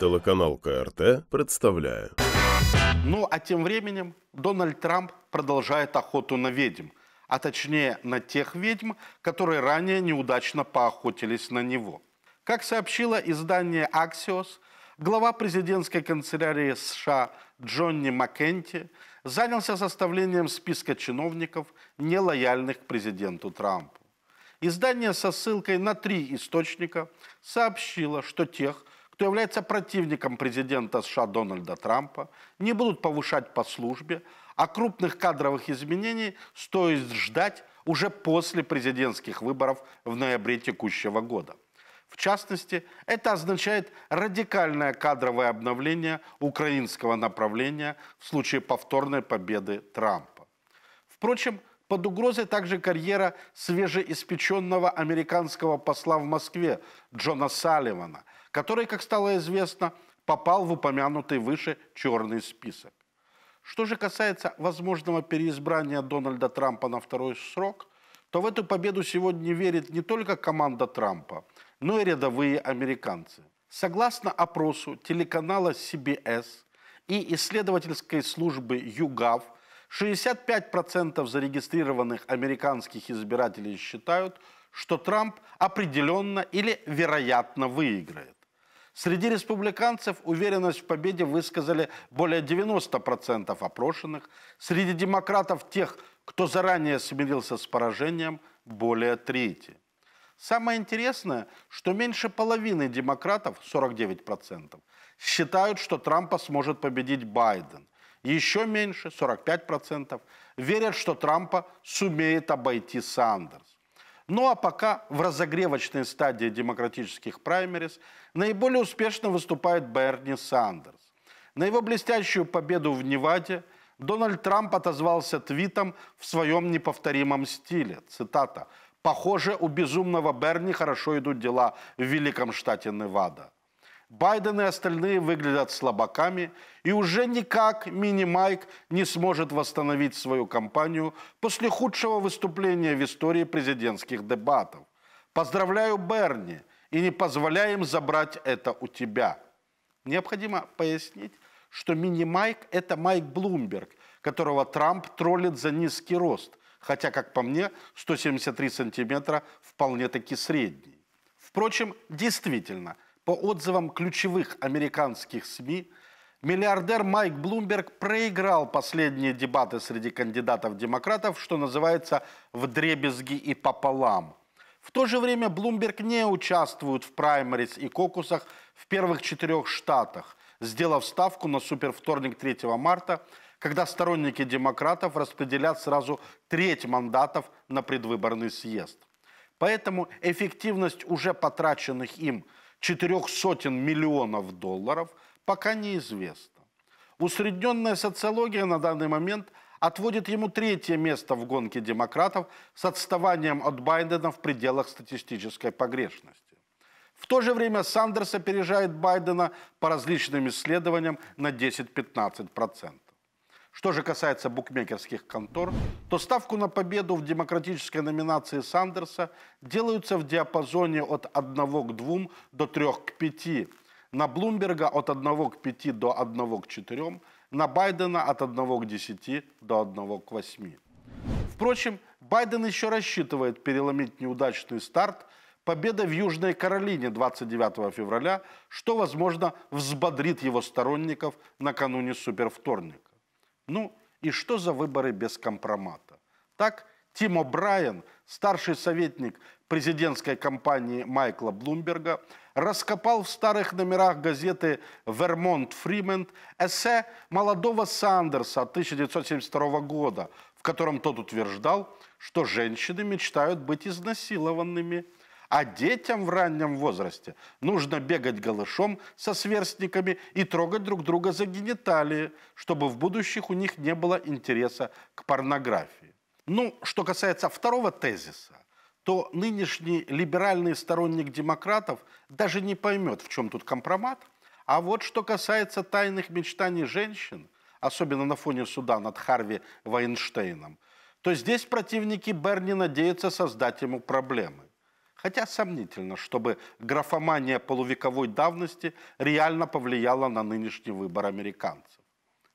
Телеканал КРТ представляет. Ну а тем временем Дональд Трамп продолжает охоту на ведьм, а точнее на тех ведьм, которые ранее неудачно поохотились на него. Как сообщило издание Axios, глава президентской канцелярии США Джонни Маккенти занялся составлением списка чиновников, нелояльных к президенту Трампу. Издание со ссылкой на три источника сообщило, что тех, кто является противником президента США Дональда Трампа, не будут повышать по службе, а крупных кадровых изменений стоит ждать уже после президентских выборов в ноябре текущего года. В частности, это означает радикальное кадровое обновление украинского направления в случае повторной победы Трампа. Впрочем, под угрозой также карьера свежеиспеченного американского посла в Москве Джона Салливана – который, как стало известно, попал в упомянутый выше черный список. Что же касается возможного переизбрания Дональда Трампа на второй срок, то в эту победу сегодня верит не только команда Трампа, но и рядовые американцы. Согласно опросу телеканала CBS и исследовательской службы YouGov, 65% зарегистрированных американских избирателей считают, что Трамп определенно или вероятно выиграет. Среди республиканцев уверенность в победе высказали более 90% опрошенных. Среди демократов тех, кто заранее смирился с поражением, более трети. Самое интересное, что меньше половины демократов, 49%, считают, что Трампа сможет победить Байден. Еще меньше, 45%, верят, что Трампа сумеет обойти Сандерс. Ну а пока в разогревочной стадии демократических праймерис наиболее успешно выступает Берни Сандерс. На его блестящую победу в Неваде Дональд Трамп отозвался твитом в своем неповторимом стиле. Цитата. «Похоже, у безумного Берни хорошо идут дела в великом штате Невада». Байден и остальные выглядят слабаками, и уже никак Мини Майк не сможет восстановить свою кампанию после худшего выступления в истории президентских дебатов. Поздравляю Берни и не позволяем забрать это у тебя. Необходимо пояснить, что Мини Майк – это Майк Блумберг, которого Трамп троллит за низкий рост, хотя, как по мне, 173 сантиметра вполне-таки средний. Впрочем, действительно – по отзывам ключевых американских СМИ, миллиардер Майк Блумберг проиграл последние дебаты среди кандидатов-демократов, что называется «вдребезги и пополам». В то же время Блумберг не участвует в праймерис и кокусах в первых четырех штатах, сделав ставку на супервторник 3 марта, когда сторонники демократов распределят сразу треть мандатов на предвыборный съезд. Поэтому эффективность уже потраченных им – четырех сотен миллионов долларов, пока неизвестно. Усредненная социология на данный момент отводит ему третье место в гонке демократов с отставанием от Байдена в пределах статистической погрешности. В то же время Сандерс опережает Байдена по различным исследованиям на 10-15%. Что же касается букмекерских контор, то ставку на победу в демократической номинации Сандерса делаются в диапазоне от 1 к 2 до 3 к 5, на Блумберга от 1 к 5 до 1 к 4, на Байдена от 1 к 10 до 1 к 8. Впрочем, Байден еще рассчитывает переломить неудачный старт победа в Южной Каролине 29 февраля, что, возможно, взбодрит его сторонников накануне Супервторник. Ну и что за выборы без компромата? Так Тимо Брайан, старший советник президентской кампании Майкла Блумберга, раскопал в старых номерах газеты «Вермонт Фримент» эссе молодого Сандерса 1972 года, в котором тот утверждал, что женщины мечтают быть изнасилованными – а детям в раннем возрасте нужно бегать голышом со сверстниками и трогать друг друга за гениталии, чтобы в будущих у них не было интереса к порнографии. Ну, что касается второго тезиса, то нынешний либеральный сторонник демократов даже не поймет, в чем тут компромат. А вот что касается тайных мечтаний женщин, особенно на фоне суда над Харви Вайнштейном, то здесь противники Берни надеются создать ему проблемы. Хотя сомнительно, чтобы графомания полувековой давности реально повлияла на нынешний выбор американцев.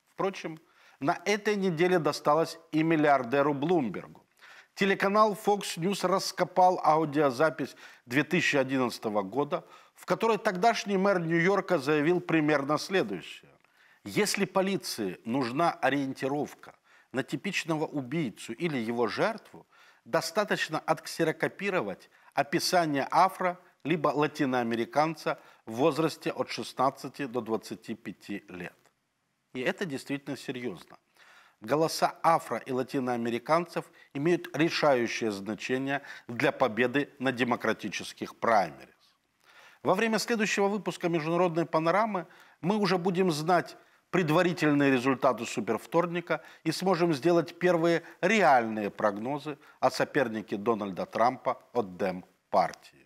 Впрочем, на этой неделе досталось и миллиардеру Блумбергу. Телеканал Fox News раскопал аудиозапись 2011 года, в которой тогдашний мэр Нью-Йорка заявил примерно следующее. Если полиции нужна ориентировка на типичного убийцу или его жертву, достаточно отксерокопировать описание афро либо латиноамериканца в возрасте от 16 до 25 лет. И это действительно серьезно. Голоса афро и латиноамериканцев имеют решающее значение для победы на демократических праймерис. Во время следующего выпуска «Международной панорамы» мы уже будем знать, предварительные результаты супервторника и сможем сделать первые реальные прогнозы о сопернике Дональда Трампа от Дем-партии.